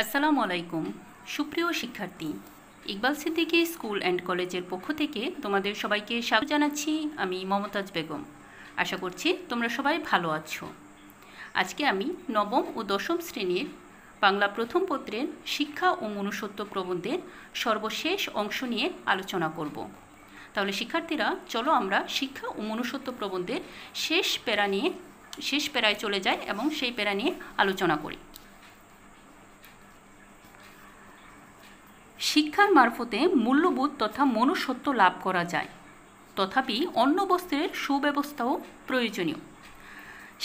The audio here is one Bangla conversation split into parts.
আসসালামু আলাইকুম সুপ্রিয় শিক্ষার্থী ইকবাল সিদ্দিকি স্কুল অ্যান্ড কলেজের পক্ষ থেকে তোমাদের সবাইকে স্বাগত জানাচ্ছি আমি মমতাজ বেগম আশা করছি তোমরা সবাই ভালো আছো আজকে আমি নবম ও দশম শ্রেণীর বাংলা প্রথম পত্রের শিক্ষা ও মনুষত্ব প্রবন্ধের সর্বশেষ অংশ নিয়ে আলোচনা করব তাহলে শিক্ষার্থীরা চলো আমরা শিক্ষা ও মনুষত্ব প্রবন্ধের শেষ প্যারা নিয়ে শেষ প্যারায় চলে যাই এবং সেই প্যারা নিয়ে আলোচনা করি শিক্ষার মারফতে মূল্যবোধ তথা মনুষ্যত্ব লাভ করা যায় তথাপি অন্য বস্ত্রের সুব্যবস্থাও প্রয়োজনীয়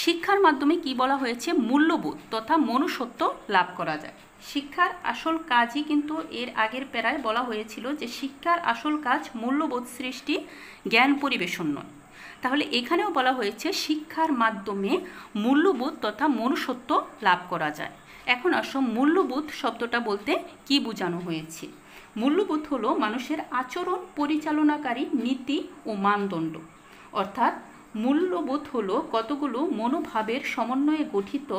শিক্ষার মাধ্যমে কি বলা হয়েছে মূল্যবোধ তথা মনুষ্যত্ব লাভ করা যায় শিক্ষার আসল কাজই কিন্তু এর আগের প্যারায় বলা হয়েছিল যে শিক্ষার আসল কাজ মূল্যবোধ সৃষ্টি জ্ঞান পরিবেশন নয় তাহলে এখানেও বলা হয়েছে শিক্ষার মাধ্যমে মূল্যবোধ তথা মনুষ্যত্ব লাভ করা যায় এখন আসো মূল্যবোধ শব্দটা বলতে কি বোঝানো হয়েছে মূল্যবোধ হলো মানুষের আচরণ পরিচালনাকারী নীতি ও মানদণ্ড অর্থাৎ মূল্যবোধ হলো কতগুলো মনোভাবের সমন্বয়ে গঠিত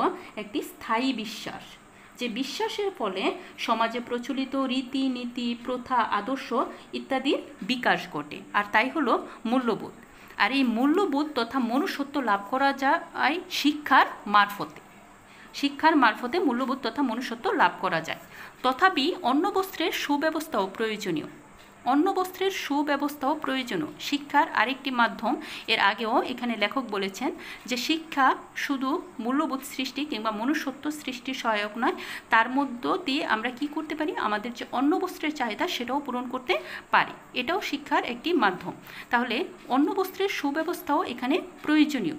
একটি স্থায়ী বিশ্বাস যে বিশ্বাসের ফলে সমাজে প্রচলিত রীতি নীতি প্রথা আদর্শ ইত্যাদির বিকাশ ঘটে আর তাই হলো মূল্যবোধ আর এই মূল্যবোধ তথা মনুষ্যত্ব লাভ করা যায় শিক্ষার মারফতে শিক্ষার মারফতে মূল্যবোধ তথা মনুষ্যত্ব লাভ করা যায় তথাপি অন্য বস্ত্রের সুব্যবস্থাও প্রয়োজনীয় অন্য বস্ত্রের সুব্যবস্থাও প্রয়োজনীয় শিক্ষার আরেকটি মাধ্যম এর আগেও এখানে লেখক বলেছেন যে শিক্ষা শুধু মূল্যবোধ সৃষ্টি কিংবা মনুষ্যত্ব সৃষ্টি সহায়ক নয় তার মধ্য দিয়ে আমরা কি করতে পারি আমাদের যে অন্য বস্ত্রের চাহিদা সেটাও পূরণ করতে পারি এটাও শিক্ষার একটি মাধ্যম তাহলে অন্য বস্ত্রের সুব্যবস্থাও এখানে প্রয়োজনীয়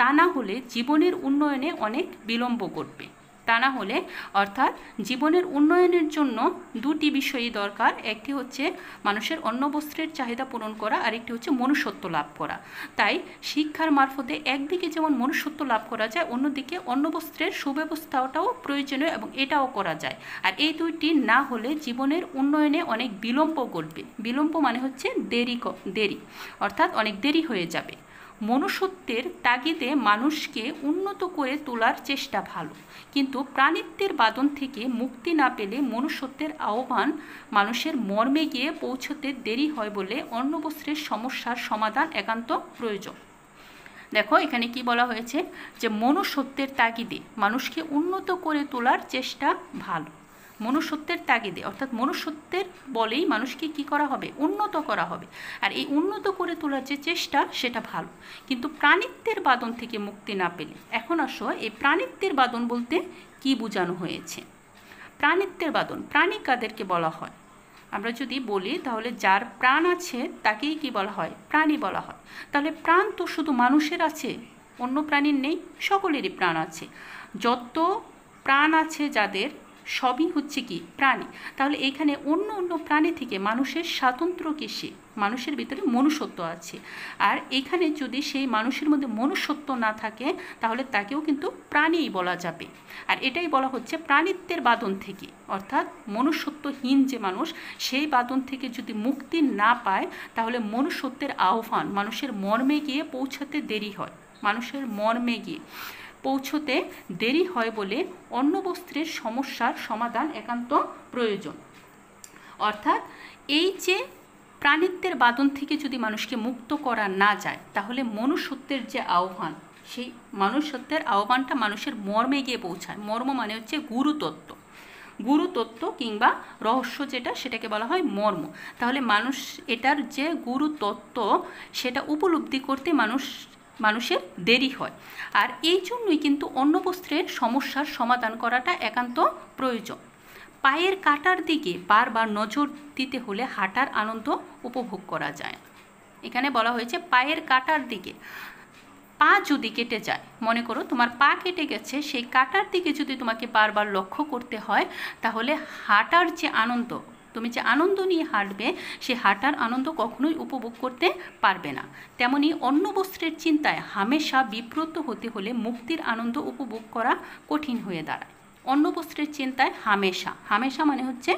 তা না হলে জীবনের উন্নয়নে অনেক বিলম্ব করবে তা না হলে অর্থাৎ জীবনের উন্নয়নের জন্য দুটি বিষয়ই দরকার একটি হচ্ছে মানুষের অন্ন বস্ত্রের চাহিদা পূরণ করা আর একটি হচ্ছে মনুষ্যত্ব লাভ করা তাই শিক্ষার মারফতে একদিকে যেমন মনুষ্যত্ব লাভ করা যায় অন্যদিকে অন্ন বস্ত্রের সুব্যবস্থাটাও প্রয়োজনীয় এবং এটাও করা যায় আর এই দুইটি না হলে জীবনের উন্নয়নে অনেক বিলম্ব ঘটবে বিলম্ব মানে হচ্ছে দেরি দেরি অর্থাৎ অনেক দেরি হয়ে যাবে মনুষ্যত্বের তাগিদে মানুষকে উন্নত করে তোলার চেষ্টা ভালো কিন্তু প্রাণিত্বের বাদন থেকে মুক্তি না পেলে মনুষ্যত্বের আহ্বান মানুষের মর্মে গিয়ে পৌঁছতে দেরি হয় বলে অন্নবস্ত্রের সমস্যার সমাধান একান্ত প্রয়োজন দেখো এখানে কি বলা হয়েছে যে মনুষ্যত্বের তাগিদে মানুষকে উন্নত করে তোলার চেষ্টা ভালো মনুষ্যত্বের তাগিদে অর্থাৎ মনুষ্যত্বের বলেই মানুষকে কি করা হবে উন্নত করা হবে আর এই উন্নত করে তোলার যে চেষ্টা সেটা ভালো কিন্তু প্রাণিত্বের বাদন থেকে মুক্তি না পেলে এখন আসো এই প্রাণিত্বের বাদন বলতে কি বোঝানো হয়েছে প্রাণিত্বের বাদন প্রাণী কাদেরকে বলা হয় আমরা যদি বলি তাহলে যার প্রাণ আছে তাকেই কি বলা হয় প্রাণী বলা হয় তাহলে প্রাণ তো শুধু মানুষের আছে অন্য প্রাণীর নেই সকলেরই প্রাণ আছে যত প্রাণ আছে যাদের সবই হচ্ছে কি প্রাণী তাহলে এখানে অন্য অন্য প্রাণী থেকে মানুষের স্বাতন্ত্র সে মানুষের ভিতরে মনুষ্যত্ব আছে আর এখানে যদি সেই মানুষের মধ্যে মনুষ্যত্ব না থাকে তাহলে তাকেও কিন্তু প্রাণীই বলা যাবে আর এটাই বলা হচ্ছে প্রাণিত্বের বাদন থেকে অর্থাৎ মনুষ্যত্বহীন যে মানুষ সেই বাদন থেকে যদি মুক্তি না পায় তাহলে মনুষ্যত্বের আহ্বান মানুষের মর্মে গিয়ে পৌঁছাতে দেরি হয় মানুষের মর্মে গিয়ে পৌঁছতে দেরি হয় বলে অন্য বস্ত্রের সমস্যার সমাধান একান্ত প্রয়োজন অর্থাৎ এই যে প্রাণিত্বের বাদন থেকে যদি মানুষকে মুক্ত করা না যায় তাহলে মনুষ্যত্বের যে আহ্বান সেই মানুষত্বের আহ্বানটা মানুষের মর্মে গিয়ে পৌঁছায় মর্ম মানে হচ্ছে গুরুতত্ত্ব গুরুতত্ত্ব কিংবা রহস্য যেটা সেটাকে বলা হয় মর্ম তাহলে মানুষ এটার যে গুরুতত্ত্ব সেটা উপলব্ধি করতে মানুষ মানুষের দেরি হয় আর এই জন্যই কিন্তু অন্য বস্ত্রের সমস্যার সমাধান করাটা একান্ত প্রয়োজন পায়ের কাটার দিকে বারবার নজর দিতে হলে হাঁটার আনন্দ উপভোগ করা যায় এখানে বলা হয়েছে পায়ের কাটার দিকে পা যদি কেটে যায় মনে করো তোমার পা কেটে গেছে সেই কাটার দিকে যদি তোমাকে বারবার লক্ষ্য করতে হয় তাহলে হাঁটার যে আনন্দ তুমি যে আনন্দ নিয়ে হাঁটবে সে হাঁটার আনন্দ কখনোই উপভোগ করতে পারবে না তেমনি অন্য বস্ত্রের চিন্তায় হামেশা বিব্রত হতে হলে মুক্তির আনন্দ উপভোগ করা কঠিন হয়ে দাঁড়ায় অন্নবস্ত্রের চিন্তায় হামেশা হামেশা মানে হচ্ছে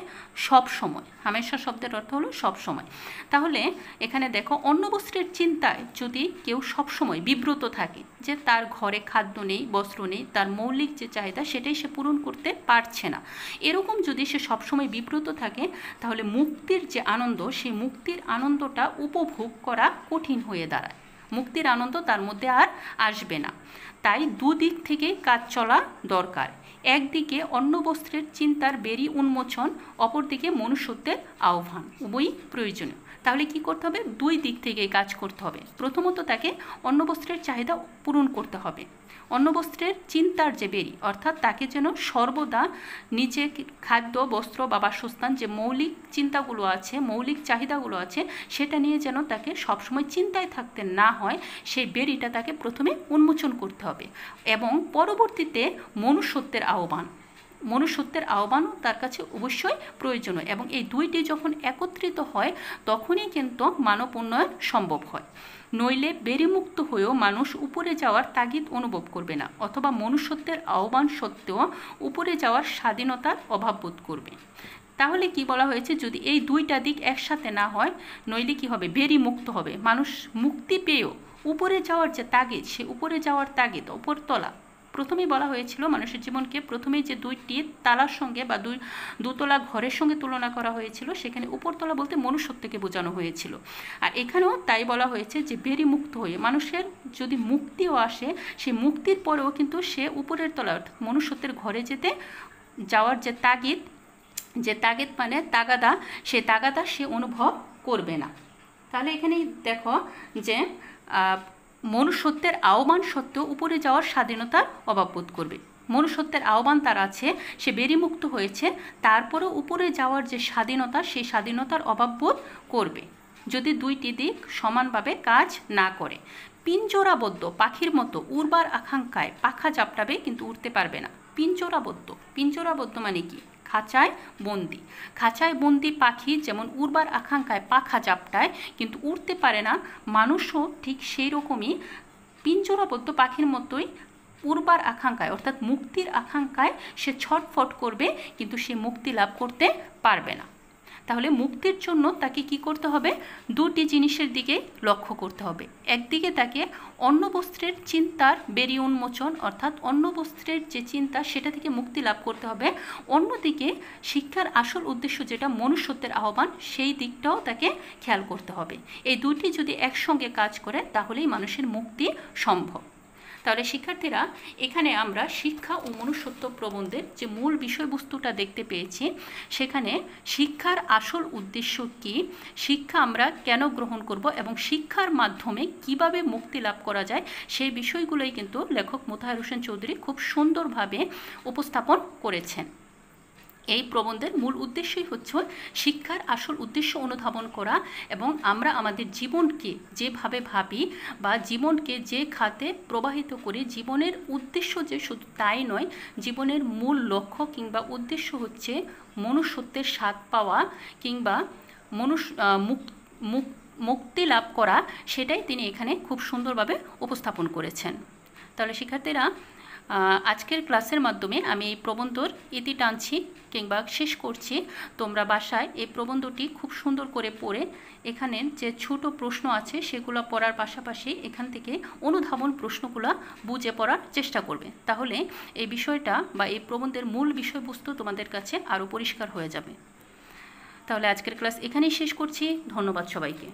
সব সময় হামেশা শব্দের অর্থ হলো সব সময় তাহলে এখানে দেখো অন্নবস্ত্রের চিন্তায় যদি কেউ সব সময় বিব্রত থাকে যে তার ঘরে খাদ্য নেই বস্ত্র নেই তার মৌলিক যে চাহিদা সেটাই সে পূরণ করতে পারছে না এরকম যদি সে সবসময় বিব্রত থাকে তাহলে মুক্তির যে আনন্দ সেই মুক্তির আনন্দটা উপভোগ করা কঠিন হয়ে দাঁড়ায় মুক্তির আনন্দ তার মধ্যে আর আসবে না তাই দুদিক থেকেই কাজ চলা দরকার একদিকে অন্য বস্ত্রের চিন্তার বেরি উন্মোচন অপরদিকে মনুষ্যত্বের আহ্বান উভয়ই প্রয়োজনীয় তাহলে কি করতে হবে দুই দিক থেকে কাজ করতে হবে প্রথমত তাকে অন্য বস্ত্রের চাহিদা পূরণ করতে হবে অন্য বস্ত্রের চিন্তার যে বেরি অর্থাৎ তাকে যেন সর্বদা নিজে খাদ্য বস্ত্র বা বাসস্থান যে মৌলিক চিন্তাগুলো আছে মৌলিক চাহিদাগুলো আছে সেটা নিয়ে যেন তাকে সবসময় চিন্তায় থাকতে না হয় সেই বেরিটা তাকে প্রথমে উন্মোচন করতে হবে এবং পরবর্তীতে মনুষ্যত্বের আহ্বান মনুষ্যত্বের আহ্বানও তার কাছে অবশ্যই প্রয়োজনীয় এবং এই দুইটি যখন একত্রিত হয় তখনই কিন্তু মানব উন্নয়ন সম্ভব হয় নইলে বেরিমুক্ত হয়েও মানুষ উপরে যাওয়ার তাগিদ অনুভব করবে না অথবা মনুষ্যত্বের আহ্বান সত্ত্বেও উপরে যাওয়ার স্বাধীনতার অভাব বোধ করবে তাহলে কি বলা হয়েছে যদি এই দুইটা দিক একসাথে না হয় নইলে কি হবে বেরি মুক্ত হবে মানুষ মুক্তি পেয়েও উপরে যাওয়ার যে তাগিদ সে উপরে যাওয়ার তাগিদ ওপরতলা প্রথমেই বলা হয়েছিল মানুষের জীবনকে প্রথমেই যে দুইটি তালার সঙ্গে বা দুই দুতলা ঘরের সঙ্গে তুলনা করা হয়েছিল সেখানে উপরতলা বলতে মনুষ্যত্বকে বোঝানো হয়েছিল আর এখানেও তাই বলা হয়েছে যে বেরি মুক্ত হয়ে মানুষের যদি মুক্তিও আসে সেই মুক্তির পরেও কিন্তু সে উপরের তলা অর্থাৎ মনুষ্যত্বের ঘরে যেতে যাওয়ার যে তাগিদ যে তাগিদ মানে তাগাদা সে তাগাদা সে অনুভব করবে না তাহলে এখানেই দেখো যে মনুষ্যত্বের আহ্বান সত্ত্বেও উপরে যাওয়ার স্বাধীনতার অভাব বোধ করবে মনুষ্যত্বের আহ্বান তার আছে সে বেরিমুক্ত হয়েছে তারপরে উপরে যাওয়ার যে স্বাধীনতা সেই স্বাধীনতার অভাব বোধ করবে যদি দুইটি দিক সমানভাবে কাজ না করে পিঞ্জোরাবদ্ধ পাখির মতো উর্বার আকাঙ্ক্ষায় পাখা জাপটাবে কিন্তু উড়তে পারবে না পিঞ্জোরাবদ্ধ পিঞ্জোরাবদ্ধ মানে কি খাঁচায় বন্দি খাঁচায় বন্দি পাখি যেমন উড়বার আকাঙ্ক্ষায় পাখা জাপটায় কিন্তু উড়তে পারে না মানুষও ঠিক সেই রকমই পিঞ্জরাবদ্ধ পাখির মতোই উড়বার আকাঙ্ক্ষায় অর্থাৎ মুক্তির আকাঙ্ক্ষায় সে ছটফট করবে কিন্তু সে মুক্তি লাভ করতে পারবে না তাহলে মুক্তির জন্য তাকে কি করতে হবে দুটি জিনিসের দিকে লক্ষ্য করতে হবে একদিকে তাকে অন্য বস্ত্রের চিন্তার বেরি উন্মোচন অর্থাৎ অন্য বস্ত্রের যে চিন্তা সেটা থেকে মুক্তি লাভ করতে হবে অন্যদিকে শিক্ষার আসল উদ্দেশ্য যেটা মনুষ্যত্বের আহ্বান সেই দিকটাও তাকে খেয়াল করতে হবে এই দুটি যদি একসঙ্গে কাজ করে তাহলেই মানুষের মুক্তি সম্ভব তাহলে শিক্ষার্থীরা এখানে আমরা শিক্ষা ও মনুষ্যত্ব প্রবন্ধের যে মূল বিষয়বস্তুটা দেখতে পেয়েছি সেখানে শিক্ষার আসল উদ্দেশ্য কি শিক্ষা আমরা কেন গ্রহণ করব এবং শিক্ষার মাধ্যমে কিভাবে মুক্তি লাভ করা যায় সেই বিষয়গুলোই কিন্তু লেখক মোতাহার হোসেন চৌধুরী খুব সুন্দরভাবে উপস্থাপন করেছেন এই প্রবন্ধের মূল উদ্দেশ্যই হচ্ছে শিক্ষার আসল উদ্দেশ্য অনুধাবন করা এবং আমরা আমাদের জীবনকে যেভাবে ভাবি বা জীবনকে যে খাতে প্রবাহিত করি জীবনের উদ্দেশ্য যে শুধু তাই নয় জীবনের মূল লক্ষ্য কিংবা উদ্দেশ্য হচ্ছে মনুষ্যত্বের স্বাদ পাওয়া কিংবা মনুষ মুক্তি লাভ করা সেটাই তিনি এখানে খুব সুন্দরভাবে উপস্থাপন করেছেন তাহলে শিক্ষার্থীরা আজকের ক্লাসের মাধ্যমে আমি এই প্রবন্ধর ইতি টানছি কিংবা শেষ করছি তোমরা বাসায় এই প্রবন্ধটি খুব সুন্দর করে পড়ে এখানে যে ছোট প্রশ্ন আছে সেগুলো পড়ার পাশাপাশি এখান থেকে অনুধাবন প্রশ্নগুলো বুঝে পড়ার চেষ্টা করবে তাহলে এই বিষয়টা বা এই প্রবন্ধের মূল বিষয়বস্তু তোমাদের কাছে আরও পরিষ্কার হয়ে যাবে তাহলে আজকের ক্লাস এখানেই শেষ করছি ধন্যবাদ সবাইকে